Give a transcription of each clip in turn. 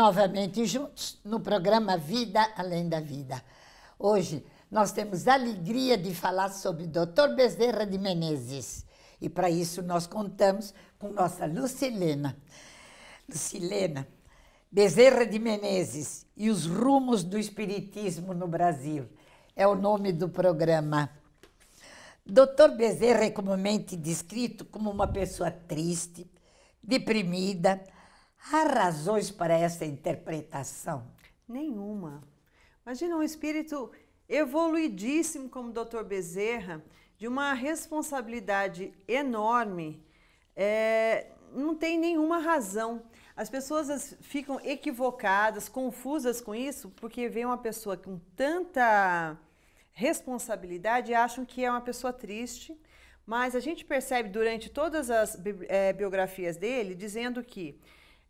novamente juntos no programa Vida Além da Vida. Hoje nós temos a alegria de falar sobre Dr. Bezerra de Menezes e para isso nós contamos com nossa Lucilena. Lucilena, Bezerra de Menezes e os rumos do espiritismo no Brasil é o nome do programa. Dr. Bezerra é comumente descrito como uma pessoa triste, deprimida, Há razões para essa interpretação? Nenhuma. Imagina um espírito evoluidíssimo como o Dr. Bezerra, de uma responsabilidade enorme, é, não tem nenhuma razão. As pessoas ficam equivocadas, confusas com isso, porque vê uma pessoa com tanta responsabilidade e acham que é uma pessoa triste. Mas a gente percebe durante todas as é, biografias dele dizendo que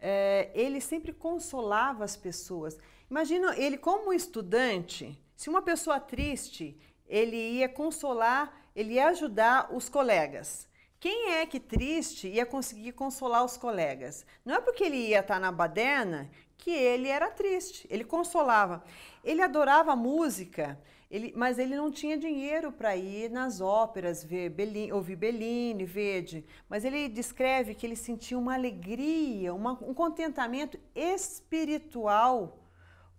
é, ele sempre consolava as pessoas. Imagina ele como estudante, se uma pessoa triste, ele ia consolar, ele ia ajudar os colegas. Quem é que triste ia conseguir consolar os colegas? Não é porque ele ia estar na baderna que ele era triste, ele consolava. Ele adorava música. Ele, mas ele não tinha dinheiro para ir nas óperas, ver Bellini, ouvir Bellini, Verdi. Mas ele descreve que ele sentia uma alegria, uma, um contentamento espiritual,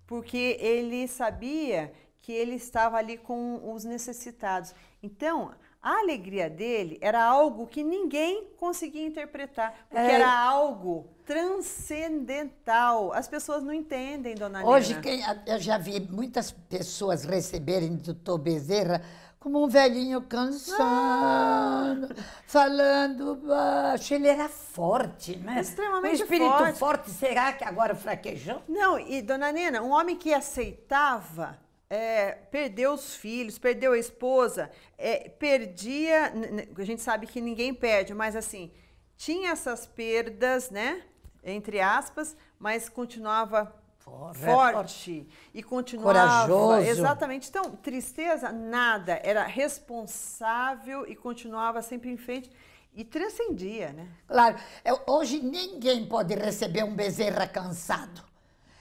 porque ele sabia que ele estava ali com os necessitados. Então, a alegria dele era algo que ninguém conseguia interpretar, porque é. era algo transcendental. As pessoas não entendem, dona Nena. Hoje, quem, eu já vi muitas pessoas receberem do Doutor Bezerra como um velhinho cansado, ah. falando baixo. Ah, ele era forte, né? Extremamente forte. Um espírito forte. forte. Será que agora fraquejou? Não, e dona Nena, um homem que aceitava é, perdeu os filhos, perdeu a esposa, é, perdia. A gente sabe que ninguém perde, mas assim, tinha essas perdas, né? Entre aspas, mas continuava forte, forte, e continuava. Corajoso. Exatamente. Então, tristeza, nada. Era responsável e continuava sempre em frente. E transcendia, né? Claro. Eu, é, hoje ninguém pode receber um Bezerra cansado.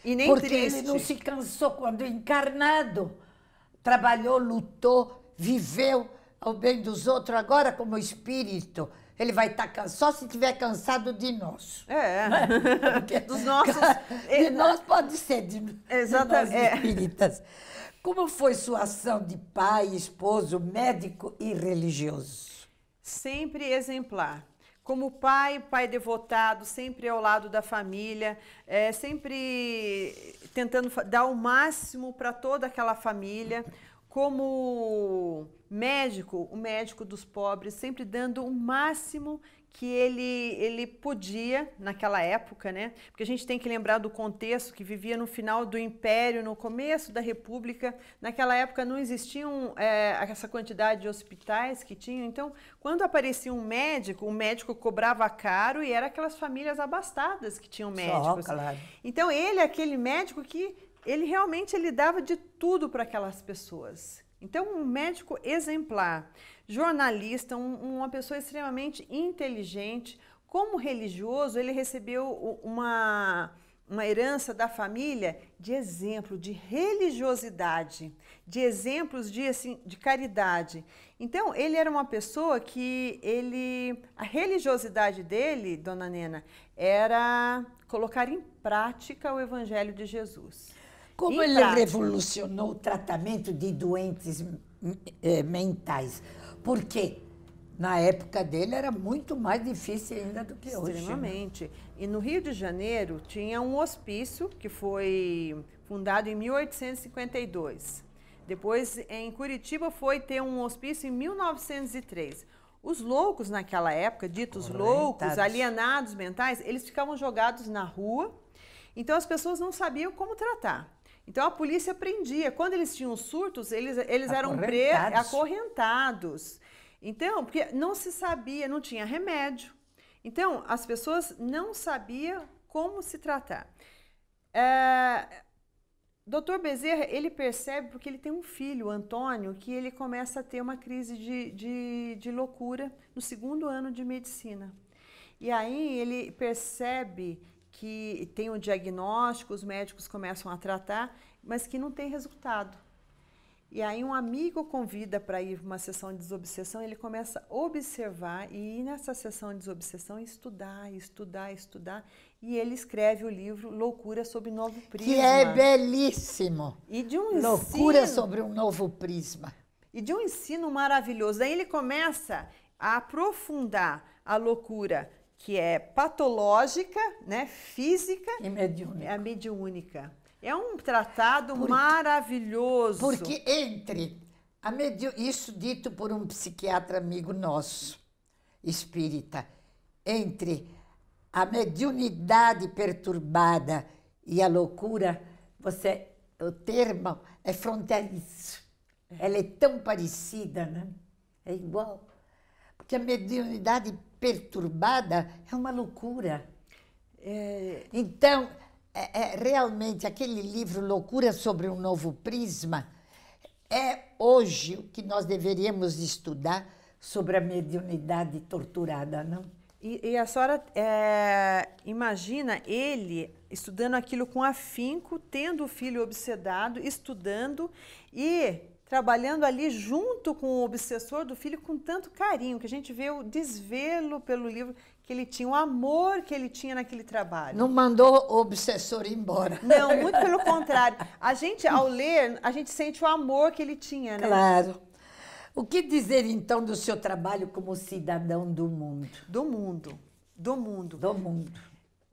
E nem porque triste. ele não se cansou quando encarnado. Trabalhou, lutou, viveu ao bem dos outros. Agora, como espírito, ele vai estar tá cansado, só se estiver cansado de nós. É. dos nossos. De é. nós pode ser, de, Exatamente. de nós é. espíritas. Como foi sua ação de pai, esposo, médico e religioso? Sempre exemplar como pai, pai devotado, sempre ao lado da família, é, sempre tentando dar o máximo para toda aquela família. Como médico, o médico dos pobres, sempre dando o máximo que ele, ele podia, naquela época, né? Porque a gente tem que lembrar do contexto que vivia no final do Império, no começo da República. Naquela época não existiam é, essa quantidade de hospitais que tinham. Então, quando aparecia um médico, o médico cobrava caro e era aquelas famílias abastadas que tinham médicos. Só, claro. Então, ele, é aquele médico que ele realmente ele dava de tudo para aquelas pessoas. Então, um médico exemplar jornalista, um, uma pessoa extremamente inteligente. Como religioso, ele recebeu uma, uma herança da família de exemplo de religiosidade, de exemplos de, assim, de caridade. Então, ele era uma pessoa que ele a religiosidade dele, dona Nena, era colocar em prática o evangelho de Jesus. Como em ele prática, revolucionou o tratamento de doentes hum, eh, mentais. Porque na época dele era muito mais difícil ainda do que hoje. Né? Extremamente. Né? E no Rio de Janeiro tinha um hospício que foi fundado em 1852. Depois, em Curitiba, foi ter um hospício em 1903. Os loucos naquela época, ditos loucos, alienados mentais, eles ficavam jogados na rua. Então as pessoas não sabiam como tratar. Então a polícia prendia. Quando eles tinham surtos, eles, eles eram acorrentados. acorrentados. Então, porque não se sabia, não tinha remédio. Então, as pessoas não sabiam como se tratar. É, Dr. Bezerra, ele percebe porque ele tem um filho, Antônio, que ele começa a ter uma crise de, de, de loucura no segundo ano de medicina. E aí ele percebe que tem um diagnóstico, os médicos começam a tratar, mas que não tem resultado. E aí um amigo convida para ir uma sessão de desobsessão, ele começa a observar e ir nessa sessão de desobsessão estudar, estudar, estudar, e ele escreve o livro Loucura sobre Novo Prisma. Que é belíssimo. E de um Loucura ensino, sobre um Novo Prisma. E de um ensino maravilhoso. Aí ele começa a aprofundar a loucura que é patológica, né, física e mediúnica. É a mediúnica. É um tratado porque, maravilhoso. Porque entre a medi... isso dito por um psiquiatra amigo nosso, espírita, entre a mediunidade perturbada e a loucura, você o termo é fronteiriço. É. Ela é tão parecida, né? É igual. Porque a mediunidade perturbada é uma loucura. É... Então, é, é, realmente, aquele livro Loucura sobre um Novo Prisma é hoje o que nós deveríamos estudar sobre a mediunidade torturada, não? E, e a senhora é, imagina ele estudando aquilo com afinco, tendo o filho obsedado, estudando e trabalhando ali junto com o obsessor do filho com tanto carinho, que a gente vê o desvelo pelo livro que ele tinha, o amor que ele tinha naquele trabalho. Não mandou o obsessor embora. Não, muito pelo contrário. A gente, ao ler, a gente sente o amor que ele tinha, né? Claro. O que dizer então do seu trabalho como cidadão do mundo? Do mundo. Do mundo. Do mundo.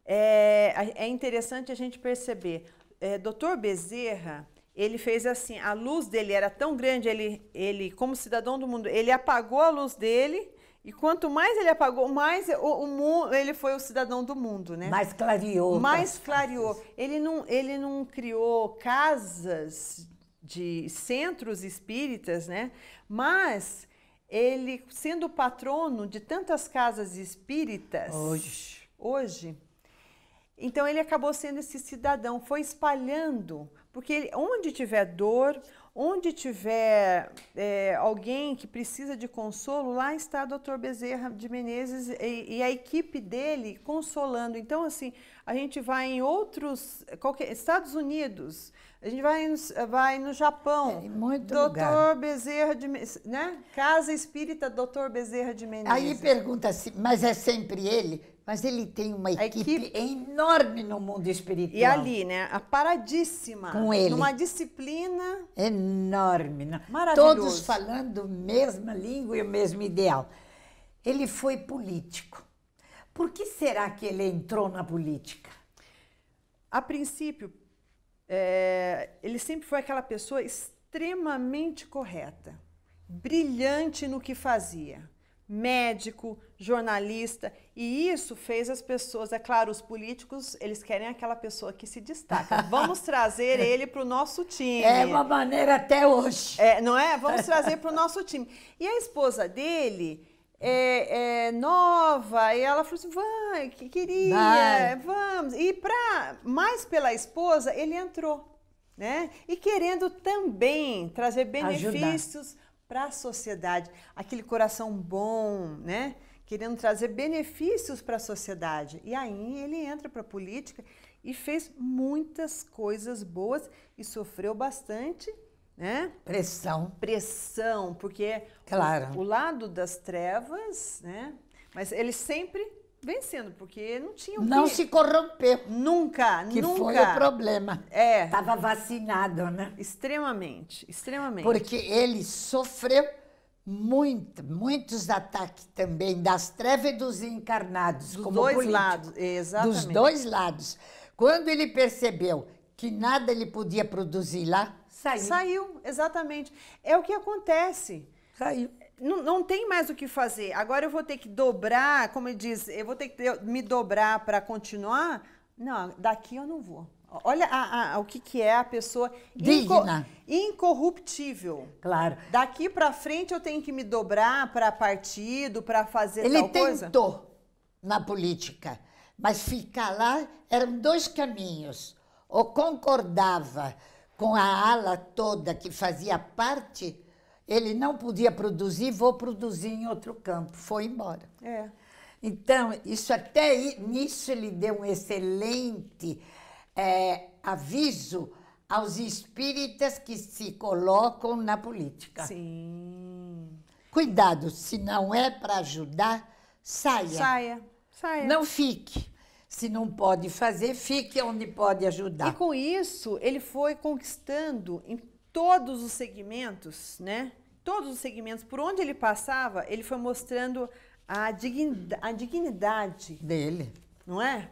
É, é interessante a gente perceber. É, Dr. Bezerra, ele fez assim, a luz dele era tão grande, ele, ele como cidadão do mundo, ele apagou a luz dele e quanto mais ele apagou, mais o, o mundo, ele foi o cidadão do mundo, né? Mais clareou. Mais clareou. Ele não, ele não criou casas de centros espíritas, né? Mas ele sendo patrono de tantas casas espíritas hoje. hoje então ele acabou sendo esse cidadão, foi espalhando, porque ele, onde tiver dor, onde tiver é, alguém que precisa de consolo, lá está o Dr. Bezerra de Menezes e, e, a equipe dele consolando. Então, assim, a gente vai em outros, qualquer, Estados Unidos, a gente vai, vai no Japão. É, muito Dr. Lugar. Bezerra de né? Casa Espírita Dr. Bezerra de Menezes. Aí pergunta se, mas é sempre ele? Mas ele tem uma equipe, equipe, enorme no mundo espiritual. E ali, né? A paradíssima. Com ele. Numa disciplina. Enorme. Maravilhoso. Todos falando a mesma língua e o mesmo ideal. Ele foi político. Por que será que ele entrou na política? A princípio, é, ele sempre foi aquela pessoa extremamente correta, brilhante no que fazia. Médico, jornalista e isso fez as pessoas, é claro, os políticos, eles querem aquela pessoa que se destaca. Vamos trazer ele para o nosso time. É uma maneira até hoje. É, não é? Vamos trazer para o nosso time. E a esposa dele é, é nova, e ela falou assim: vai, que queria, vai. vamos. E pra, mais pela esposa, ele entrou. Né? E querendo também trazer benefícios para a sociedade, aquele coração bom, né? querendo trazer benefícios para a sociedade. E aí ele entra para a política e fez muitas coisas boas e sofreu bastante né? Pressão. Pressão, porque claro. o, o, lado das trevas, né? Mas ele sempre vencendo, porque não tinha o Não que... se corrompeu. Nunca, que nunca. foi o problema. É. Estava vacinado, né? Extremamente, extremamente. Porque ele sofreu muito, muitos ataques também das trevas e dos encarnados. Dos dois político, lados, exatamente. Dos dois lados. Quando ele percebeu que nada ele podia produzir lá, saiu. Saiu, exatamente. É o que acontece. Saiu. Não, não tem mais o que fazer. Agora eu vou ter que dobrar, como ele diz, eu vou ter que me dobrar para continuar. Não, daqui eu não vou. Olha a, a, o que, que é a pessoa digna, inco, incorruptível. Claro. Daqui para frente eu tenho que me dobrar para partido, para fazer Ele tal coisa. Ele tentou na política, mas ficar lá eram dois caminhos. Ou concordava com a ala toda que fazia parte, ele não podia produzir, vou produzir em outro campo. Foi embora. É. Então, isso até nisso ele deu um excelente é, aviso aos espíritas que se colocam na política. Sim. Cuidado, se não é para ajudar, saia. Saia, saia. Não fique. Se não pode fazer, fique onde pode ajudar. E com isso, ele foi conquistando em todos os segmentos, né? Todos os segmentos, por onde ele passava, ele foi mostrando a dignidade, a dignidade dele, não é?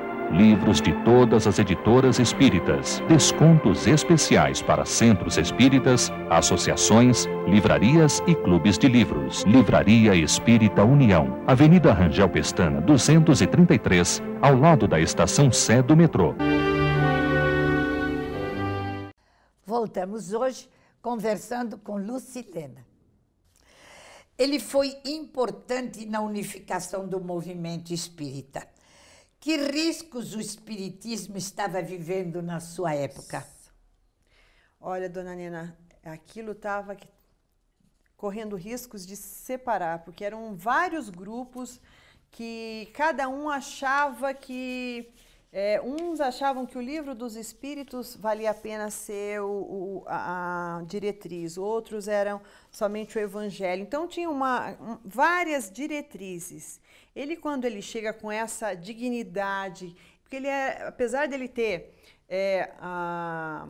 livros de todas as editoras espíritas, descontos especiais para centros espíritas, associações, livrarias e clubes de livros. Livraria Espírita União, Avenida Rangel Pestana, 233, ao lado da estação Sé do metrô. Voltamos hoje conversando com Lucilena. Ele foi importante na unificação do movimento espírita que riscos o espiritismo estava vivendo na sua época? Olha, dona Nena, aquilo estava correndo riscos de se separar, porque eram vários grupos que cada um achava que é, uns achavam que o livro dos espíritos valia a pena ser o, o, a, diretriz, outros eram somente o evangelho. Então tinha uma, um, várias diretrizes. Ele, quando ele chega com essa dignidade, porque ele é, apesar dele ter é, a,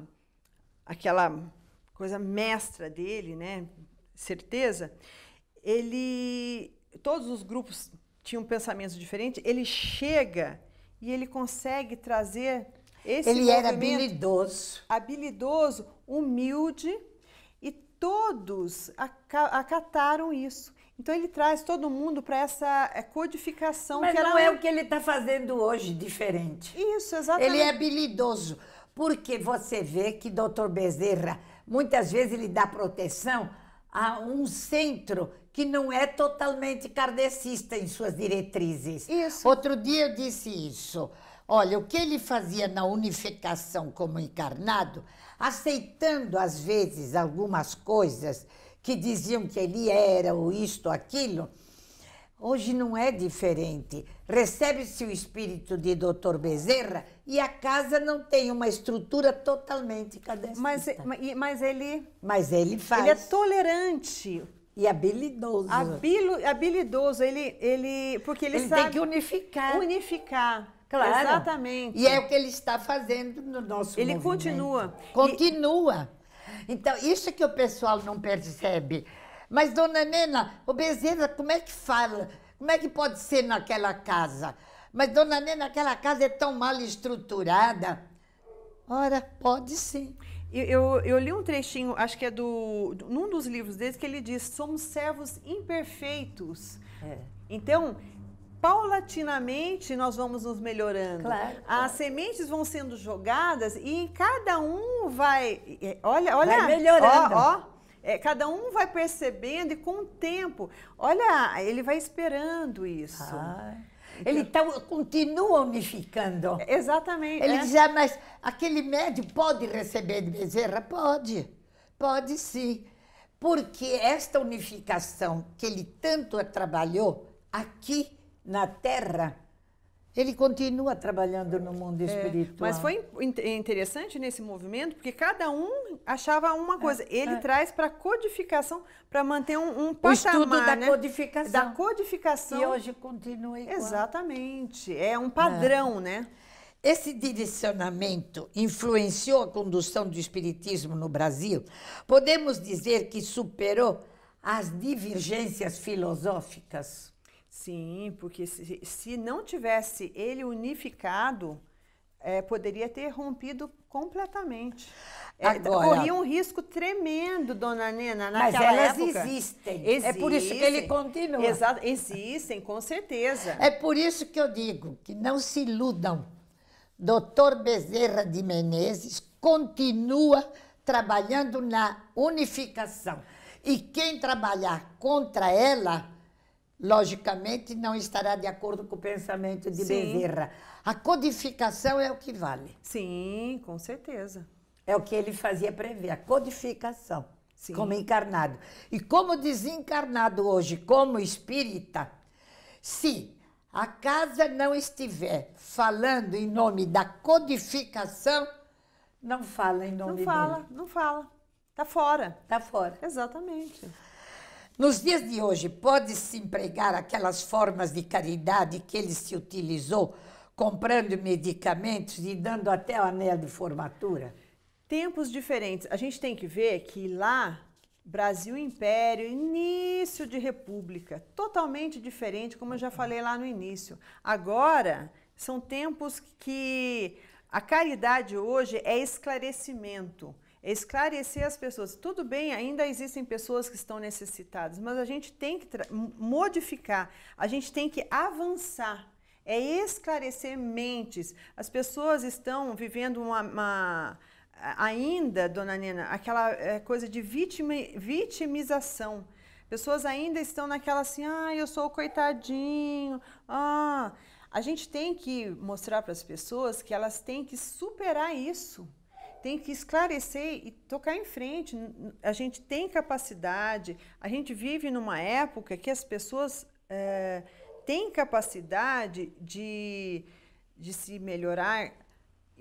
aquela coisa mestra dele, né, certeza, ele, todos os grupos tinham pensamentos diferentes, ele chega e ele consegue trazer esse Ele era habilidoso. Habilidoso, humilde e todos acataram isso. Então ele traz todo mundo para essa eh, codificação Mas que não era... é o que ele está fazendo hoje diferente. Isso, exatamente. Ele é habilidoso, porque você vê que Dr. Bezerra muitas vezes ele dá proteção a um centro que não é totalmente kardecista em suas diretrizes. Isso. Outro dia eu disse isso. Olha, o que ele fazia na unificação como encarnado, aceitando às vezes algumas coisas que diziam que ele era ou isto ou aquilo, hoje não é diferente. Recebe-se o espírito de Dr. Bezerra e a casa não tem uma estrutura totalmente cadastral. Mas, mas ele. Mas ele faz. Ele é tolerante. E habilidoso. Habilo, habilidoso, ele, ele. Porque ele, ele sabe. Tem que unificar. Unificar. Claro. Exatamente. E é o que ele está fazendo no nosso Ele movimento. continua. Continua. E... Então, isso é que o pessoal não percebe. Mas, dona Nena, o Bezerra, como é que fala? Como é que pode ser naquela casa? Mas, dona Nena, aquela casa é tão mal estruturada. Ora, pode sim. Eu, eu, li um trechinho, acho que é do num dos livros dele que ele diz: somos servos imperfeitos. É. Então, paulatinamente nós vamos nos melhorando. Claro, As sementes vão sendo jogadas e cada um vai, olha, olha, vai melhorando. Ó, ó, é, cada um vai percebendo e com o tempo, olha, ele vai esperando isso. Ah. Ele tá, continua unificando. Exatamente. Ele é. diz, ah, mas aquele médio pode receber de Bezerra? Pode, pode sim. Porque esta unificação que ele tanto trabalhou aqui na Terra ele continua trabalhando no mundo é, espiritual. É, mas foi interessante nesse movimento, porque cada um achava uma coisa. É, Ele é. traz para codificação, para manter um, um patamar. O estudo da né? codificação. Da codificação. E hoje continua igual. Exatamente. É um padrão, é. né? Esse direcionamento influenciou a condução do espiritismo no Brasil. Podemos dizer que superou as divergências filosóficas. Sim, porque se, se não tivesse ele unificado, é, poderia ter rompido completamente. É, Agora, corria um risco tremendo, dona Nena, naquela Mas elas época. existem. existem. É por isso que ele continua. Exato, existem, com certeza. É por isso que eu digo que não se iludam. Doutor Bezerra de Menezes continua trabalhando na unificação. E quem trabalhar contra ela logicamente não estará de acordo com o pensamento de Sim. Bezerra. A codificação é o que vale. Sim, com certeza. É o que ele fazia prever, a codificação, Sim. como encarnado. E como desencarnado hoje, como espírita, se a casa não estiver falando em nome da codificação, não fala em nome não fala, dele. Não fala, não fala. Tá fora. Tá fora. Exatamente. Nos dias de hoje, pode-se empregar aquelas formas de caridade que ele se utilizou, comprando medicamentos e dando até o anel de formatura? Tempos diferentes. A gente tem que ver que lá Brasil Império, início de república, totalmente diferente, como eu já falei lá no início. Agora, são tempos que a caridade hoje é esclarecimento esclarecer as pessoas. Tudo bem, ainda existem pessoas que estão necessitadas, mas a gente tem que modificar, a gente tem que avançar. É esclarecer mentes. As pessoas estão vivendo uma, uma ainda, dona Nena, aquela eh, coisa de vitima, vitimização. Pessoas ainda estão naquela assim, ah, eu sou o coitadinho, ah. A gente tem que mostrar para as pessoas que elas têm que superar isso tem que esclarecer e tocar em frente. A gente tem capacidade, a gente vive numa época que as pessoas é, têm capacidade de, de se melhorar,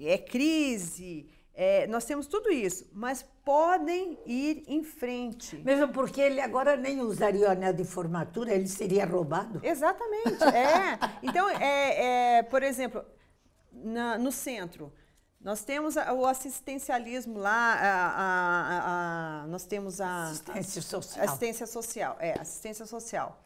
é crise, é, nós temos tudo isso, mas podem ir em frente. Mesmo porque ele agora nem usaria o anel de formatura, ele seria roubado. Exatamente, é. Então, é, é por exemplo, na, no centro, nós temos o assistencialismo lá, a, a, a, nós temos a assistência social. Assistência social, é, assistência social.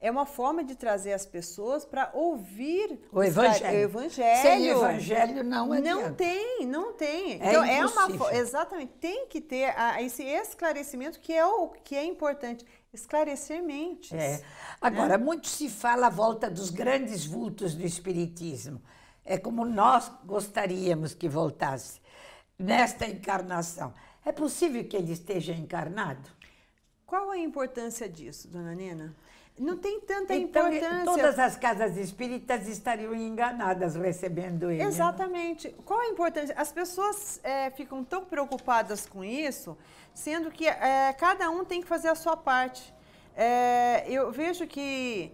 É uma forma de trazer as pessoas para ouvir o evangelho. o evangelho. Sem evangelho não adianta. Não tem, não tem. É então é uma exatamente tem que ter esse esclarecimento que é o que é importante esclarecer mentes. É. Né? Agora né? muito se fala à volta dos grandes vultos do espiritismo. É como nós gostaríamos que voltasse nesta encarnação. É possível que ele esteja encarnado? Qual a importância disso, dona Nena? Não tem tanta então, importância. Todas as casas espíritas estariam enganadas recebendo ele. Né? Exatamente. Né? Qual a importância? As pessoas é, ficam tão preocupadas com isso, sendo que é, cada um tem que fazer a sua parte. É, eu vejo que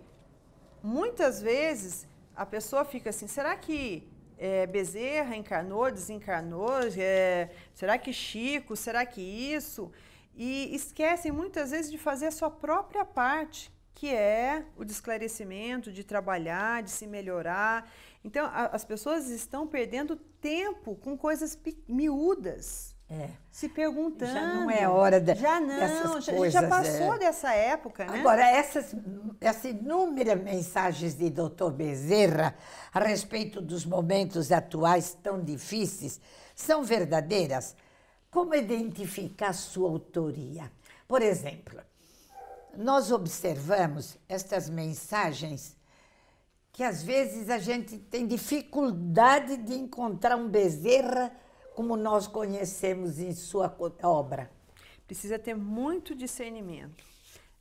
muitas vezes a pessoa fica assim, será que é, Bezerra encarnou, desencarnou? É, será que Chico? Será que isso? E esquecem muitas vezes de fazer a sua própria parte, que é o de esclarecimento, de trabalhar, de se melhorar. Então, a, as pessoas estão perdendo tempo com coisas miúdas. É. Se perguntando. Já não é hora de, já não, dessas já, coisas. Já né? passou é. dessa época, né? Agora, essas, essa inúmera mensagens de doutor Bezerra a respeito dos momentos atuais tão difíceis são verdadeiras? Como identificar sua autoria? Por exemplo, nós observamos estas mensagens que às vezes a gente tem dificuldade de encontrar um Bezerra como nós conhecemos em sua obra? Precisa ter muito discernimento.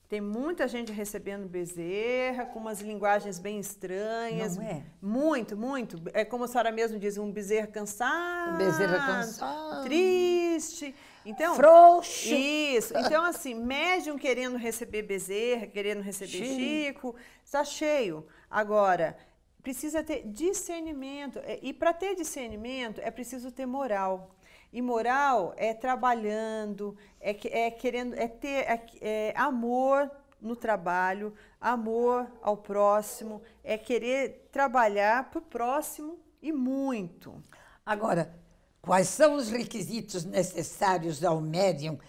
Tem muita gente recebendo bezerra, com umas linguagens bem estranhas. Não é? Muito, muito. É como a senhora mesmo diz, um bezerra cansado. Um bezerra cansado. Triste. Então, Frouxo. Isso. Então, assim, médium querendo receber bezerra, querendo receber Chico, está cheio. Agora, precisa ter discernimento. É, e para ter discernimento é preciso ter moral. E moral é trabalhando, é, é querendo, é ter é, é, amor no trabalho, amor ao próximo, é querer trabalhar para o próximo e muito. Agora, quais são os requisitos necessários ao médium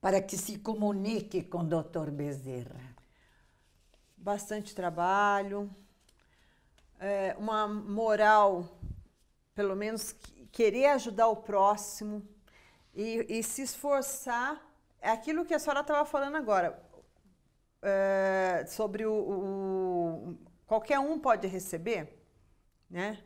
para que se comunique com o Dr. Bezerra? Bastante trabalho, é, uma moral, pelo menos querer ajudar o próximo e, e se esforçar. É aquilo que a senhora estava falando agora, é, sobre o, o, Qualquer um pode receber, né?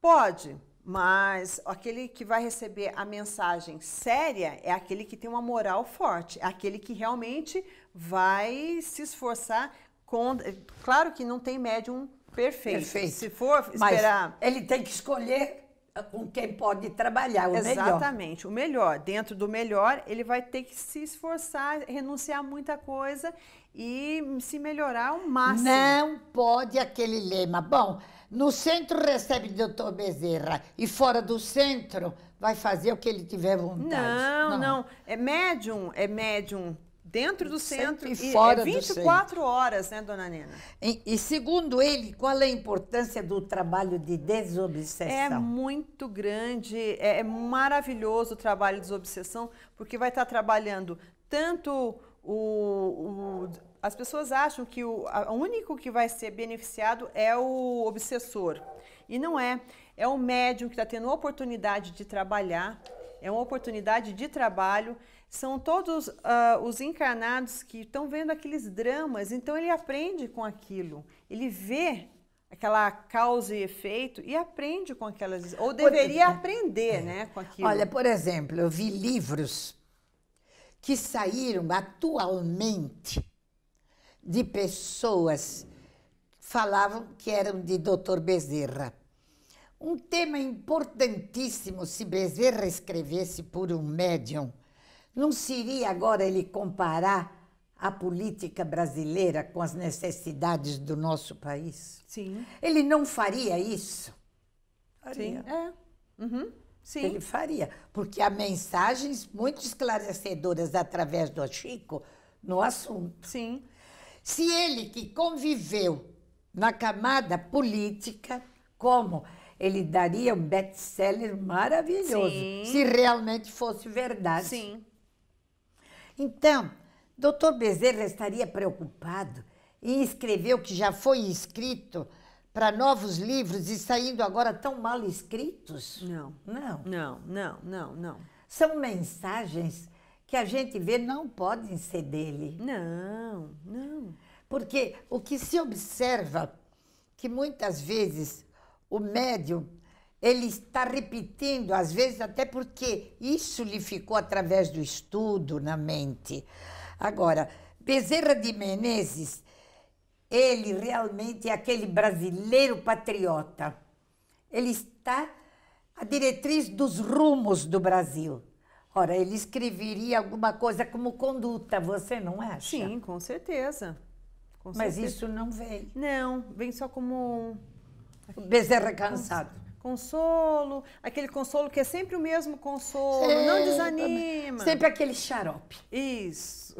Pode, mas aquele que vai receber a mensagem séria é aquele que tem uma moral forte, é aquele que realmente vai se esforçar. Com, claro que não tem médium Perfeito. Perfeito. Se for esperar. Mas ele tem que escolher ah, com quem pode trabalhar, o Exatamente, melhor. Exatamente, o melhor. Dentro do melhor, ele vai ter que se esforçar, renunciar a muita coisa e se melhorar ao máximo. Não pode aquele lema. Bom, no centro recebe doutor Bezerra e fora do centro vai fazer o que ele tiver vontade. Não, não. não. É médium, é médium dentro do centro, e fora é 24 do horas, né, dona Nena? E, e, segundo ele, qual é a importância do trabalho de desobsessão? É muito grande, é, é maravilhoso o trabalho de desobsessão, porque vai estar trabalhando tanto o, o as pessoas acham que o, o único que vai ser beneficiado é o obsessor. E não é. É o médium que está tendo oportunidade de trabalhar, é uma oportunidade de trabalho são todos uh, os encarnados que estão vendo aqueles dramas, então ele aprende com aquilo, ele vê aquela causa e efeito e aprende com aquelas ou deveria por... aprender, é. né, com aquilo. Olha, por exemplo, eu vi livros que saíram atualmente de pessoas falavam que eram de Dr. Bezerra. Um tema importantíssimo se Bezerra escrevesse por um médium não seria agora ele comparar a política brasileira com as necessidades do nosso país? Sim. Ele não faria isso? Faria. Sim. É. Uhum. Sim. Ele faria, porque há mensagens muito esclarecedoras através do Chico no assunto. Sim. Se ele que conviveu na camada política, como ele daria um best-seller maravilhoso, Sim. se realmente fosse verdade. Sim. Então, doutor Bezerra estaria preocupado em escrever o que já foi escrito para novos livros e saindo agora tão mal escritos? Não. Não. Não, não, não, não. São mensagens que a gente vê não podem ser dele. Não, não. Porque o que se observa que muitas vezes o médium ele está repetindo, às vezes, até porque isso lhe ficou através do estudo na mente. Agora, Bezerra de Menezes, ele realmente é aquele brasileiro patriota. Ele está a diretriz dos rumos do Brasil. Ora, ele escreveria alguma coisa como conduta, você não acha? Sim, com certeza. Com Mas certeza. isso não vem. Não, vem só como. Bezerra cansado consolo, aquele consolo que é sempre o mesmo consolo, sempre, não desanima. Sempre aquele xarope. Isso.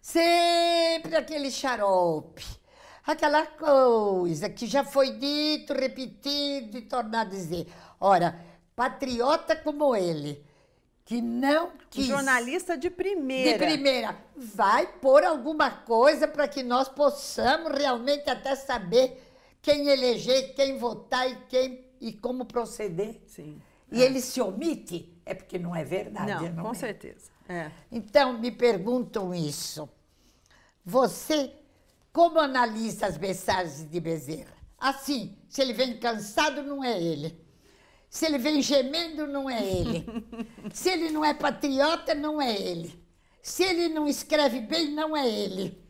Sempre aquele xarope. Aquela coisa que já foi dito, repetido e tornado a dizer. Ora, patriota como ele, que não quis. Jornalista de primeira. De primeira. Vai pôr alguma coisa para que nós possamos realmente até saber quem eleger, quem votar e quem e como proceder. Sim. E é. ele se omite, é porque não é verdade. Não, é, não com é. certeza. É. Então, me perguntam isso. Você, como analisa as mensagens de Bezerra? Assim, se ele vem cansado, não é ele. Se ele vem gemendo, não é ele. se ele não é patriota, não é ele. Se ele não escreve bem, não é ele.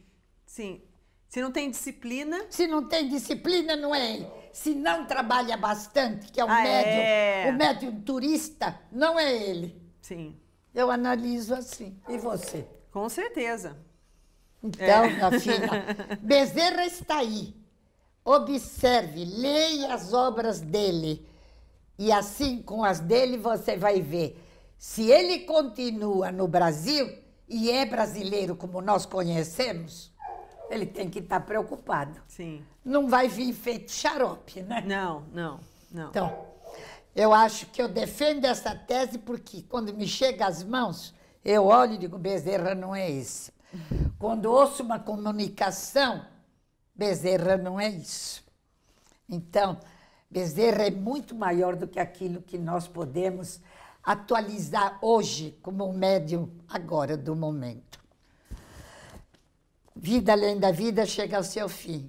Sim. Se não tem disciplina. Se não tem disciplina, não é ele se não trabalha bastante, que é o ah, médio, é. o médio turista, não é ele. Sim. Eu analiso assim. E você? Com certeza. Então, é. minha filha, Bezerra está aí. Observe, leia as obras dele. E assim com as dele você vai ver. Se ele continua no Brasil e é brasileiro como nós conhecemos, ele tem que estar preocupado. Sim não vai vir feito xarope, né? Não, não, não. Então, eu acho que eu defendo essa tese porque quando me chega às mãos, eu olho e digo, Bezerra não é esse. Quando ouço uma comunicação, Bezerra não é isso. Então, Bezerra é muito maior do que aquilo que nós podemos atualizar hoje como um médium agora do momento. Vida além da vida chega ao seu fim.